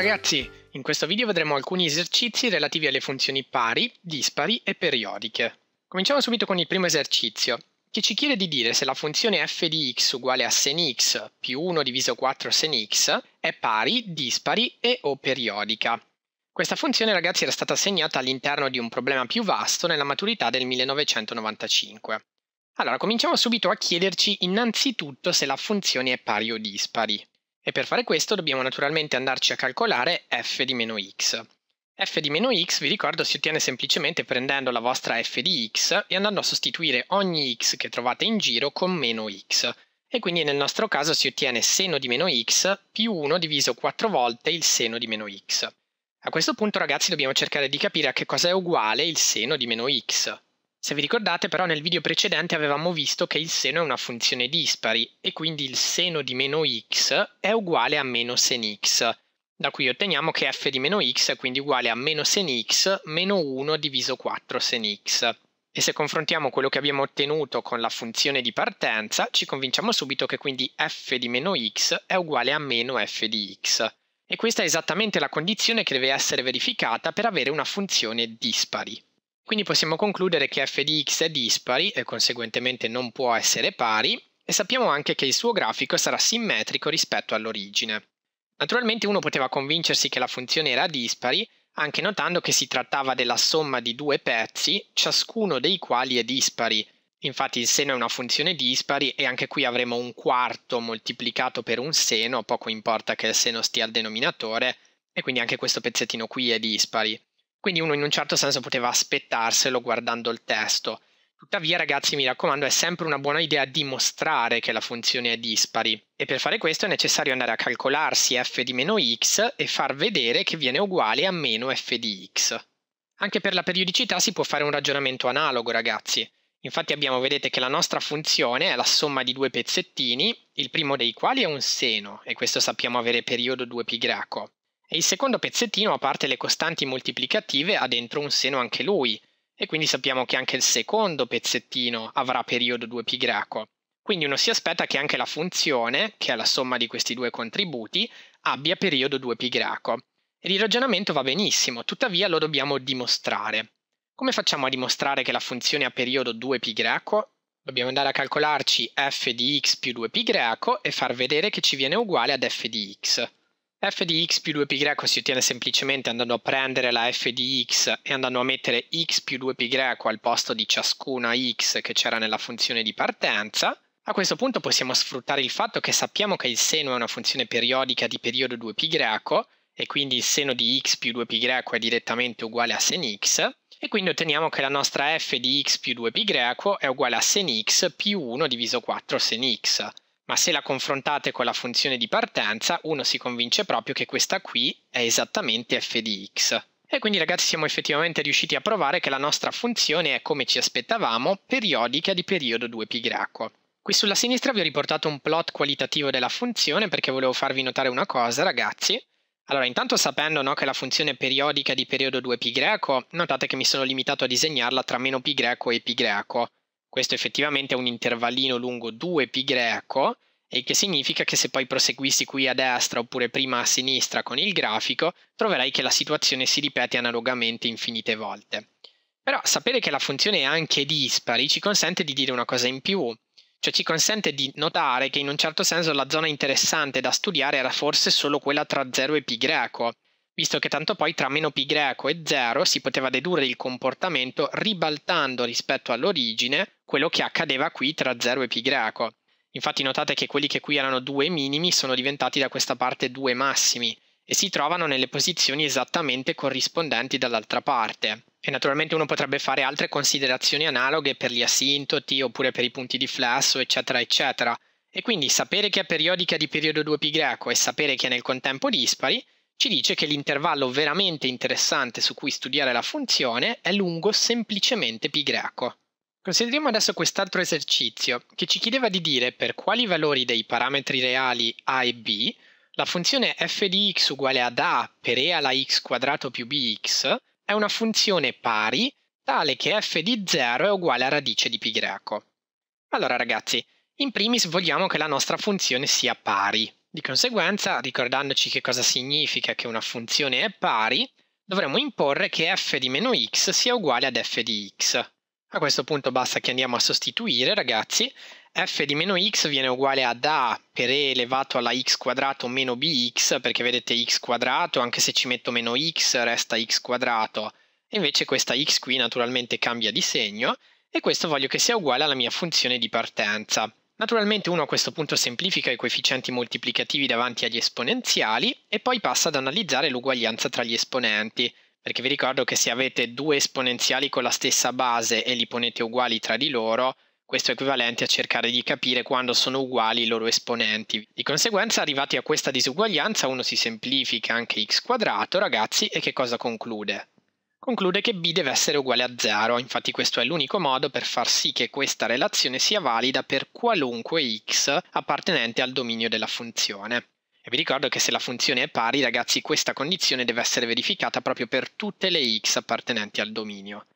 ragazzi! In questo video vedremo alcuni esercizi relativi alle funzioni pari, dispari e periodiche. Cominciamo subito con il primo esercizio, che ci chiede di dire se la funzione f di x uguale a sen x più 1 diviso 4 sen x è pari, dispari e o periodica. Questa funzione, ragazzi, era stata assegnata all'interno di un problema più vasto nella maturità del 1995. Allora, cominciamo subito a chiederci innanzitutto se la funzione è pari o dispari. E per fare questo dobbiamo naturalmente andarci a calcolare f di meno x. f di meno x, vi ricordo, si ottiene semplicemente prendendo la vostra f di x e andando a sostituire ogni x che trovate in giro con meno x. E quindi nel nostro caso si ottiene seno di meno x più 1 diviso 4 volte il seno di meno x. A questo punto ragazzi dobbiamo cercare di capire a che cosa è uguale il seno di meno x. Se vi ricordate però nel video precedente avevamo visto che il seno è una funzione dispari e quindi il seno di meno x è uguale a meno sen x, da cui otteniamo che f di meno x è quindi uguale a meno sen x meno 1 diviso 4 sen x. E se confrontiamo quello che abbiamo ottenuto con la funzione di partenza, ci convinciamo subito che quindi f di meno x è uguale a meno f di x. E questa è esattamente la condizione che deve essere verificata per avere una funzione dispari. Quindi possiamo concludere che f di x è dispari e conseguentemente non può essere pari e sappiamo anche che il suo grafico sarà simmetrico rispetto all'origine. Naturalmente uno poteva convincersi che la funzione era dispari anche notando che si trattava della somma di due pezzi, ciascuno dei quali è dispari. Infatti il seno è una funzione dispari e anche qui avremo un quarto moltiplicato per un seno, poco importa che il seno stia al denominatore, e quindi anche questo pezzettino qui è dispari. Quindi uno in un certo senso poteva aspettarselo guardando il testo. Tuttavia, ragazzi, mi raccomando, è sempre una buona idea dimostrare che la funzione è dispari. E per fare questo è necessario andare a calcolarsi f di meno x e far vedere che viene uguale a meno f di x. Anche per la periodicità si può fare un ragionamento analogo, ragazzi. Infatti abbiamo, vedete, che la nostra funzione è la somma di due pezzettini, il primo dei quali è un seno, e questo sappiamo avere periodo 2π greco. E il secondo pezzettino, a parte le costanti moltiplicative, ha dentro un seno anche lui, e quindi sappiamo che anche il secondo pezzettino avrà periodo 2π. Quindi uno si aspetta che anche la funzione, che è la somma di questi due contributi, abbia periodo 2π. Ed il ragionamento va benissimo, tuttavia lo dobbiamo dimostrare. Come facciamo a dimostrare che la funzione ha periodo 2π? Dobbiamo andare a calcolarci f di x più 2π e far vedere che ci viene uguale ad f di x f di x più 2 π si ottiene semplicemente andando a prendere la f di x e andando a mettere x più 2 π al posto di ciascuna x che c'era nella funzione di partenza. A questo punto possiamo sfruttare il fatto che sappiamo che il seno è una funzione periodica di periodo 2π e quindi il seno di x più 2π è direttamente uguale a sen x e quindi otteniamo che la nostra f di x più 2π è uguale a sen x più 1 diviso 4 sen x ma se la confrontate con la funzione di partenza, uno si convince proprio che questa qui è esattamente f di x. E quindi ragazzi siamo effettivamente riusciti a provare che la nostra funzione è, come ci aspettavamo, periodica di periodo 2π. Qui sulla sinistra vi ho riportato un plot qualitativo della funzione perché volevo farvi notare una cosa, ragazzi. Allora, intanto sapendo no, che la funzione è periodica di periodo 2π, notate che mi sono limitato a disegnarla tra meno π e π questo effettivamente è un intervallino lungo 2π greco, il che significa che se poi proseguissi qui a destra oppure prima a sinistra con il grafico, troverai che la situazione si ripete analogamente infinite volte. Però sapere che la funzione è anche dispari ci consente di dire una cosa in più, cioè ci consente di notare che in un certo senso la zona interessante da studiare era forse solo quella tra 0 e π greco, visto che tanto poi tra meno π greco e 0 si poteva dedurre il comportamento ribaltando rispetto all'origine quello che accadeva qui tra 0 e π greco. Infatti notate che quelli che qui erano due minimi sono diventati da questa parte due massimi e si trovano nelle posizioni esattamente corrispondenti dall'altra parte. E naturalmente uno potrebbe fare altre considerazioni analoghe per gli asintoti oppure per i punti di flesso, eccetera, eccetera. E quindi sapere che è periodica di periodo 2π greco e sapere che è nel contempo dispari ci dice che l'intervallo veramente interessante su cui studiare la funzione è lungo semplicemente π greco. Consideriamo adesso quest'altro esercizio che ci chiedeva di dire per quali valori dei parametri reali a e b la funzione f di x uguale ad a per e alla x quadrato più bx è una funzione pari tale che f di 0 è uguale a radice di pi greco. Allora ragazzi, in primis vogliamo che la nostra funzione sia pari. Di conseguenza, ricordandoci che cosa significa che una funzione è pari, dovremmo imporre che f di meno x sia uguale ad f di x, a questo punto basta che andiamo a sostituire, ragazzi. f di meno x viene uguale ad a per e elevato alla x quadrato meno bx, perché vedete x quadrato, anche se ci metto meno x resta x quadrato. E invece questa x qui naturalmente cambia di segno, e questo voglio che sia uguale alla mia funzione di partenza. Naturalmente uno a questo punto semplifica i coefficienti moltiplicativi davanti agli esponenziali, e poi passa ad analizzare l'uguaglianza tra gli esponenti perché vi ricordo che se avete due esponenziali con la stessa base e li ponete uguali tra di loro, questo è equivalente a cercare di capire quando sono uguali i loro esponenti. Di conseguenza, arrivati a questa disuguaglianza, uno si semplifica anche x quadrato, ragazzi, e che cosa conclude? Conclude che b deve essere uguale a 0, infatti questo è l'unico modo per far sì che questa relazione sia valida per qualunque x appartenente al dominio della funzione. E vi ricordo che se la funzione è pari, ragazzi, questa condizione deve essere verificata proprio per tutte le x appartenenti al dominio.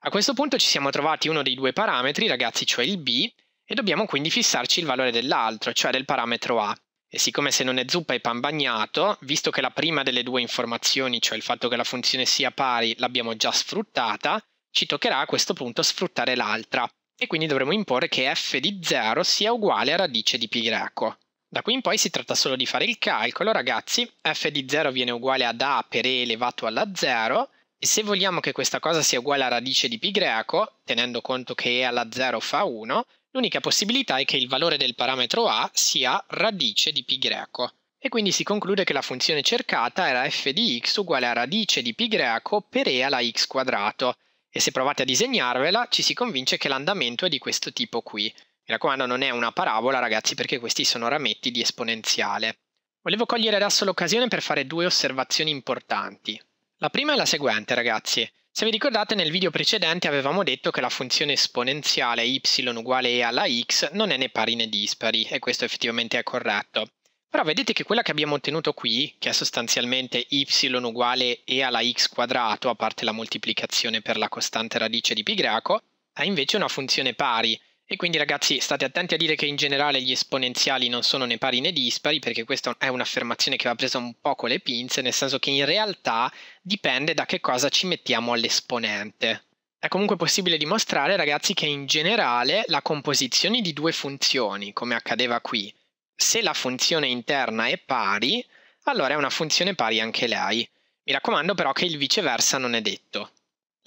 A questo punto ci siamo trovati uno dei due parametri, ragazzi, cioè il b, e dobbiamo quindi fissarci il valore dell'altro, cioè del parametro a. E siccome se non è zuppa e pan bagnato, visto che la prima delle due informazioni, cioè il fatto che la funzione sia pari, l'abbiamo già sfruttata, ci toccherà a questo punto sfruttare l'altra. E quindi dovremo imporre che f di 0 sia uguale a radice di pi greco. Da qui in poi si tratta solo di fare il calcolo, ragazzi. f di 0 viene uguale ad a per e elevato alla 0. E se vogliamo che questa cosa sia uguale a radice di pi greco, tenendo conto che e alla 0 fa 1, l'unica possibilità è che il valore del parametro a sia radice di pi greco. E quindi si conclude che la funzione cercata era f di x uguale a radice di pi greco per e alla x quadrato. E se provate a disegnarvela, ci si convince che l'andamento è di questo tipo qui. Mi raccomando, non è una parabola, ragazzi, perché questi sono rametti di esponenziale. Volevo cogliere adesso l'occasione per fare due osservazioni importanti. La prima è la seguente, ragazzi. Se vi ricordate nel video precedente avevamo detto che la funzione esponenziale y uguale e alla x non è né pari né dispari, e questo effettivamente è corretto. Però vedete che quella che abbiamo ottenuto qui, che è sostanzialmente y uguale e alla x quadrato, a parte la moltiplicazione per la costante radice di pi greco, è invece una funzione pari, e quindi ragazzi state attenti a dire che in generale gli esponenziali non sono né pari né dispari, perché questa è un'affermazione che va presa un po' con le pinze, nel senso che in realtà dipende da che cosa ci mettiamo all'esponente. È comunque possibile dimostrare ragazzi che in generale la composizione di due funzioni, come accadeva qui, se la funzione interna è pari, allora è una funzione pari anche lei. Mi raccomando però che il viceversa non è detto.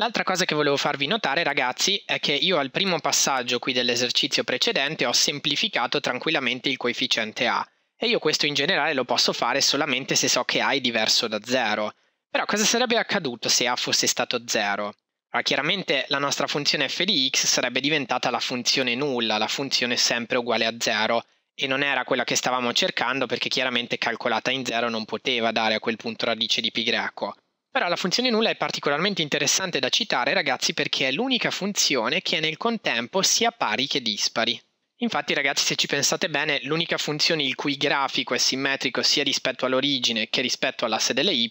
L'altra cosa che volevo farvi notare ragazzi è che io al primo passaggio qui dell'esercizio precedente ho semplificato tranquillamente il coefficiente A e io questo in generale lo posso fare solamente se so che A è diverso da 0. Però cosa sarebbe accaduto se A fosse stato 0? Allora, chiaramente la nostra funzione f di x sarebbe diventata la funzione nulla, la funzione sempre uguale a 0 e non era quella che stavamo cercando perché chiaramente calcolata in 0 non poteva dare a quel punto radice di pi greco. Però la funzione nulla è particolarmente interessante da citare, ragazzi, perché è l'unica funzione che è nel contempo sia pari che dispari. Infatti, ragazzi, se ci pensate bene, l'unica funzione il cui grafico è simmetrico sia rispetto all'origine che rispetto all'asse delle y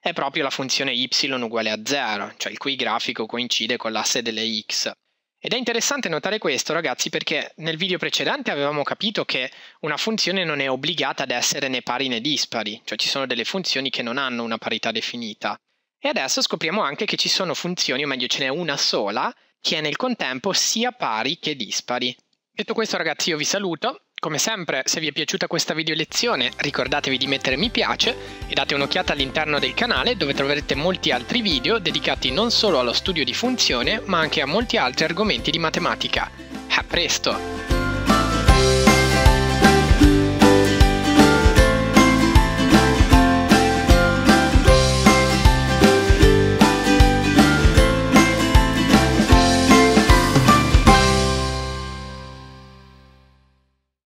è proprio la funzione y uguale a 0, cioè il cui grafico coincide con l'asse delle x. Ed è interessante notare questo, ragazzi, perché nel video precedente avevamo capito che una funzione non è obbligata ad essere né pari né dispari, cioè ci sono delle funzioni che non hanno una parità definita. E adesso scopriamo anche che ci sono funzioni, o meglio ce n'è una sola, che è nel contempo sia pari che dispari. Detto questo, ragazzi, io vi saluto come sempre, se vi è piaciuta questa video lezione, ricordatevi di mettere mi piace e date un'occhiata all'interno del canale dove troverete molti altri video dedicati non solo allo studio di funzione, ma anche a molti altri argomenti di matematica. A presto!